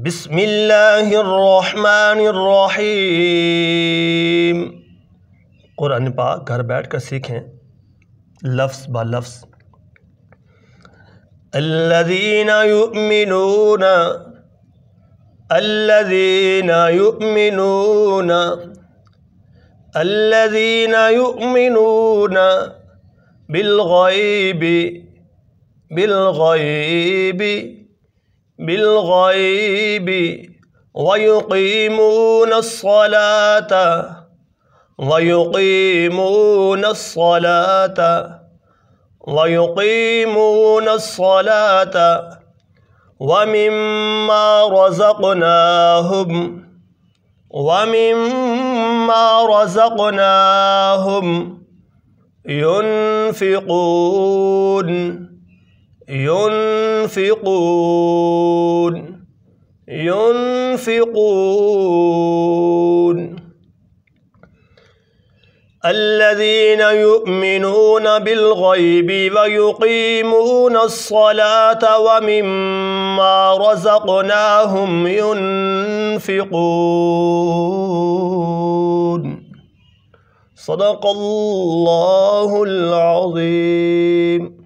بسم اللہ الرحمن الرحیم قرآن پاک گھر بیٹھ کر سیکھیں لفظ با لفظ الذین یؤمنون الذین یؤمنون الذین یؤمنون بالغیب بالغیب بالغی بالغيب ويقيمون الصلاة ويقيمون الصلاة ويقيمون الصلاة ومما رزقناهم ومما رزقناهم ينفقون ينفقون ينفقون الذين يؤمنون بالغيب ويقيمون الصلاة ومما رزقناهم ينفقون صدق الله العظيم